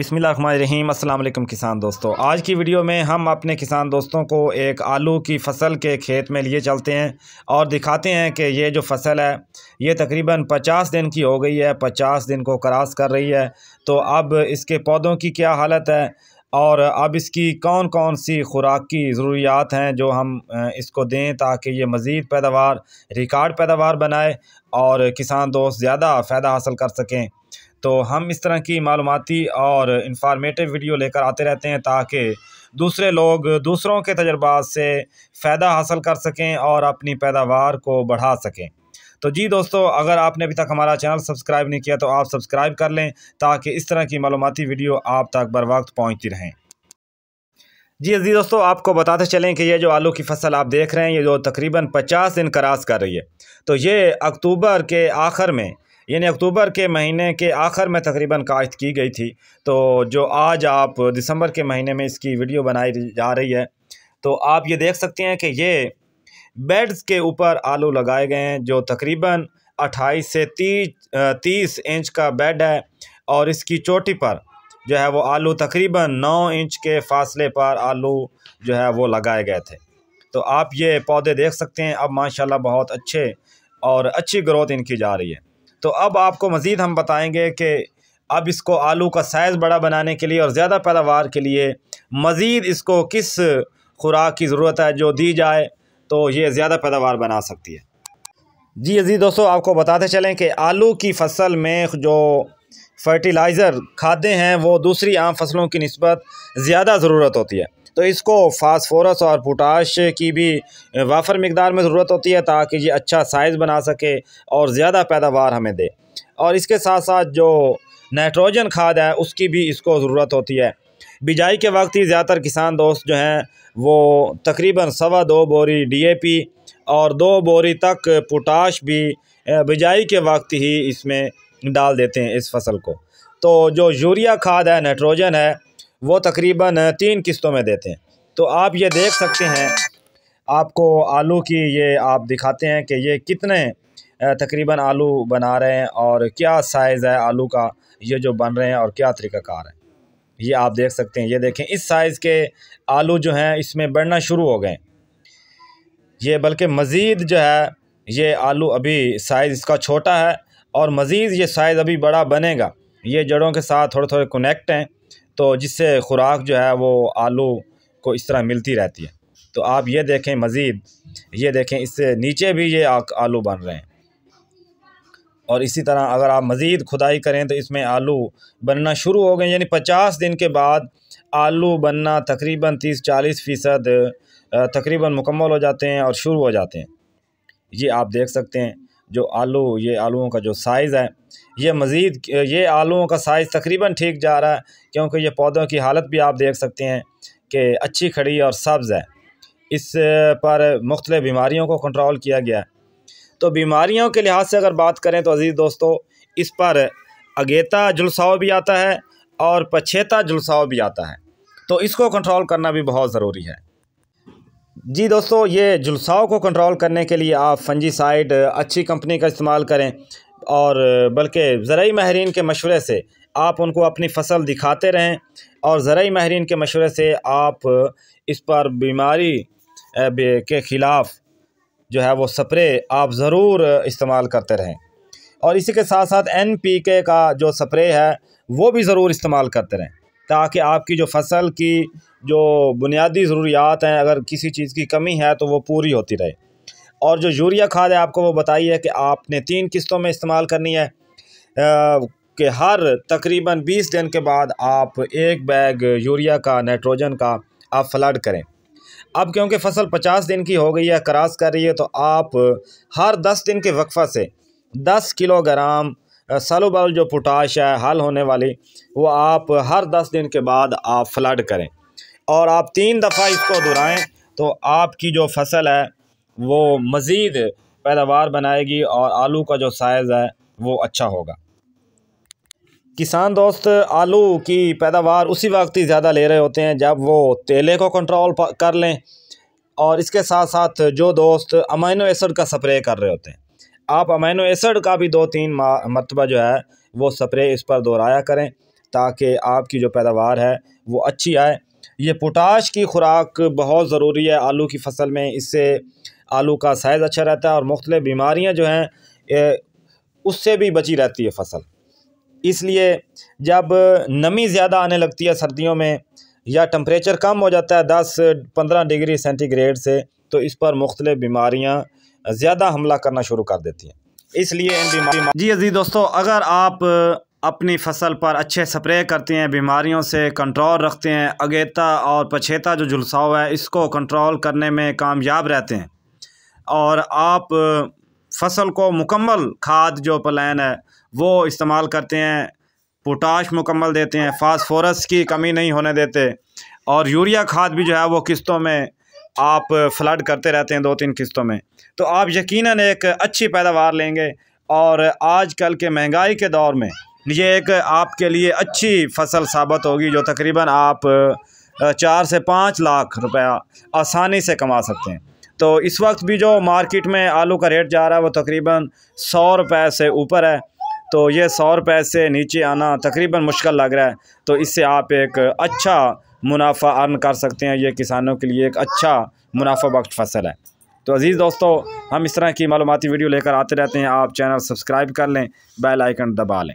अस्सलाम अल्लाम किसान दोस्तों आज की वीडियो में हम अपने किसान दोस्तों को एक आलू की फ़सल के खेत में लिए चलते हैं और दिखाते हैं कि ये जो फ़सल है ये तकरीबन 50 दिन की हो गई है 50 दिन को क्रॉस कर रही है तो अब इसके पौधों की क्या हालत है और अब इसकी कौन कौन सी खुराक की ज़रूरियात हैं जो हम इसको दें ताकि ये मज़ीद पैदावार रिकार्ड पैदावार बनाए और किसान दोस्त ज़्यादा फ़ायदा हासिल कर सकें तो हम इस तरह की मालूमती और इंफॉर्मेटिव वीडियो लेकर आते रहते हैं ताकि दूसरे लोग दूसरों के तजर्बात से फ़ायदा हासिल कर सकें और अपनी पैदावार को बढ़ा सकें तो जी दोस्तों अगर आपने अभी तक हमारा चैनल सब्सक्राइब नहीं किया तो आप सब्सक्राइब कर लें ताकि इस तरह की मालूमती वीडियो आप तक बर वक्त पहुँचती रहें जी अजी दोस्तों आपको बताते चलें कि ये जो आलू की फसल आप देख रहे हैं ये जो तकरीबन 50 दिन क्रास कर रही है तो ये अक्टूबर के आखिर में यानी अक्टूबर के महीने के आखिर में तकरीबन काश्त की गई थी तो जो आज आप दिसंबर के महीने में इसकी वीडियो बनाई जा रही है तो आप ये देख सकते हैं कि ये बेड्स के ऊपर आलू लगाए गए हैं जो तकरीबन 28 से 30 तीस इंच का बेड है और इसकी चोटी पर जो है वो आलू तकरीबन 9 इंच के फासले पर आलू जो है वो लगाए गए थे तो आप ये पौधे देख सकते हैं अब माशाल्लाह बहुत अच्छे और अच्छी ग्रोथ इनकी जा रही है तो अब आपको मज़ीद हम बताएँगे कि अब इसको आलू का साइज़ बड़ा बनाने के लिए और ज़्यादा पैदावार के लिए मज़ीद इसको किस खुराक की ज़रूरत है जो दी जाए तो ये ज़्यादा पैदावार बना सकती है जी अजी दोस्तों आपको बताते चलें कि आलू की फसल में जो फर्टिलाइज़र खादे हैं वो दूसरी आम फसलों की नस्बत ज़्यादा ज़रूरत होती है तो इसको फास्फोरस और पोटाश की भी वाफर मकदार में ज़रूरत होती है ताकि ये अच्छा साइज़ बना सके और ज़्यादा पैदावार हमें दे और इसके साथ साथ जो नाइट्रोजन खाद है उसकी भी इसको ज़रूरत होती है बिजाई के वक्त ही ज़्यादातर किसान दोस्त जो हैं वो तकरीबन सवा दो बोरी डीएपी और दो बोरी तक पोटाश भी बिजाई के वक्त ही इसमें डाल देते हैं इस फसल को तो जो यूरिया खाद है नाइट्रोजन है वो तकरीबन तीन किस्तों में देते हैं तो आप ये देख सकते हैं आपको आलू की ये आप दिखाते हैं कि ये कितने तकरीबन आलू बना रहे हैं और क्या साइज़ है आलू का ये जो बन रहे हैं और क्या तरीक़ाकार है ये आप देख सकते हैं ये देखें इस साइज़ के आलू जो हैं इसमें बढ़ना शुरू हो गए ये बल्कि मज़ीद जो है ये आलू अभी साइज़ इसका छोटा है और मज़ीद ये साइज़ अभी बड़ा बनेगा ये जड़ों के साथ थोड़े थोड़े कनेक्ट हैं तो जिससे ख़ुराक जो है वो आलू को इस तरह मिलती रहती है तो आप ये देखें मज़ीद ये देखें इससे नीचे भी ये आलू बन रहे हैं और इसी तरह अगर आप मज़ीद खुदाई करें तो इसमें आलू बनना शुरू हो गए यानी पचास दिन के बाद आलू बनना तकरीबन तीस चालीस फ़ीसद तकरीबन मुकम्मल हो जाते हैं और शुरू हो जाते हैं ये आप देख सकते हैं जो आलू ये आलुओं का जो साइज़ है ये मज़ीद ये आलूओं का साइज़ तकरीबन ठीक जा रहा है क्योंकि ये पौधों की हालत भी आप देख सकते हैं कि अच्छी खड़ी और सब्ज़ है इस पर मुख्त बीमारियों को कंट्रोल किया गया है तो बीमारियों के लिहाज से अगर बात करें तो अज़ीज़ दोस्तों इस पर अगेता जुलसाव भी आता है और पछेता जुलसाओ भी आता है तो इसको कंट्रोल करना भी बहुत ज़रूरी है जी दोस्तों ये जुलसाओं को कंट्रोल करने के लिए आप फंजीसाइड अच्छी कंपनी का इस्तेमाल करें और बल्कि ज़रूरी माहरीन के मशवरे से आप उनको अपनी फसल दिखाते रहें और ज़रूरी माहरीन के मशवरे से आप इस पर बीमारी के ख़िलाफ़ जो है वो स्प्रे आप ज़रूर इस्तेमाल करते रहें और इसी के साथ साथ एन पी के का जो स्प्रे है वो भी ज़रूर इस्तेमाल करते रहें ताकि आपकी जो फसल की जो बुनियादी ज़रूरियात हैं अगर किसी चीज़ की कमी है तो वो पूरी होती रहे और जो यूरिया खाद है आपको वो बताई है कि आपने तीन किस्तों में इस्तेमाल करनी है कि हर तकरीबन 20 दिन के बाद आप एक बैग यूरिया का नाइट्रोजन का आप फ्लड करें अब क्योंकि फसल 50 दिन की हो गई है क्रॉस कर रही है तो आप हर 10 दिन के वक्फा से 10 किलोग्राम सलोबल जो पोटाश है हल होने वाली वो आप हर दस दिन के बाद आप फ्लड करें और आप तीन दफ़ा इसको दोहराएं तो आपकी जो फसल है वो मज़ीद पैदावार बनाएगी और आलू का जो साइज़ है वो अच्छा होगा किसान दोस्त आलू की पैदावार उसी वक्त ही ज़्यादा ले रहे होते हैं जब वो तेले को कंट्रोल कर लें और इसके साथ साथ जो दोस्त अमाइनो एसिड का स्प्रे कर रहे होते हैं आप अमीनो एसड का भी दो तीन मरतबा जो है वो स्प्रे इस पर दोहराया करें ताकि आपकी जो पैदावार है वो अच्छी आए ये पोटाश की खुराक बहुत ज़रूरी है आलू की फसल में इससे आलू का साइज़ अच्छा रहता है और मुख्तलि बीमारियाँ जो हैं उससे भी बची रहती है फसल इसलिए जब नमी ज़्यादा आने लगती है सर्दियों में या टम्परेचर कम हो जाता है दस पंद्रह डिग्री सेंटीग्रेड से तो इस पर मुख्तलिफ बीमारियाँ ज़्यादा हमला करना शुरू कर देती हैं इसलिए इन बीमारी जी अजी दोस्तों अगर आप अपनी फसल पर अच्छे स्प्रे करते हैं बीमारियों से कंट्रोल रखते हैं अगेता और पछेता जो झुलसाव है इसको कंट्रोल करने में कामयाब रहते हैं और आप फसल को मुकम्मल खाद जो प्लान है वो इस्तेमाल करते हैं पोटाश मुकम्मल देते हैं फास्फोरस की कमी नहीं होने देते और यूरिया खाद भी जो है वो किस्तों में आप फ्लड करते रहते हैं दो तीन किस्तों में तो आप यकीन एक अच्छी पैदावार लेंगे और आजकल के महंगाई के दौर में ये एक आपके लिए अच्छी फसल साबित होगी जो तकरीबन आप चार से पाँच लाख रुपया आसानी से कमा सकते हैं तो इस वक्त भी जो मार्केट में आलू का रेट जा रहा है वो तकरीबन सौ रुपए से ऊपर है तो ये सौ रुपए से नीचे आना तकरीबन मुश्किल लग रहा है तो इससे आप एक अच्छा मुनाफा अर्न कर सकते हैं ये किसानों के लिए एक अच्छा मुनाफा बख्श फसल है तो अज़ीज़ दोस्तों हम इस तरह की मालूमती वीडियो लेकर आते रहते हैं आप चैनल सब्सक्राइब कर लें बेल आइकन दबा लें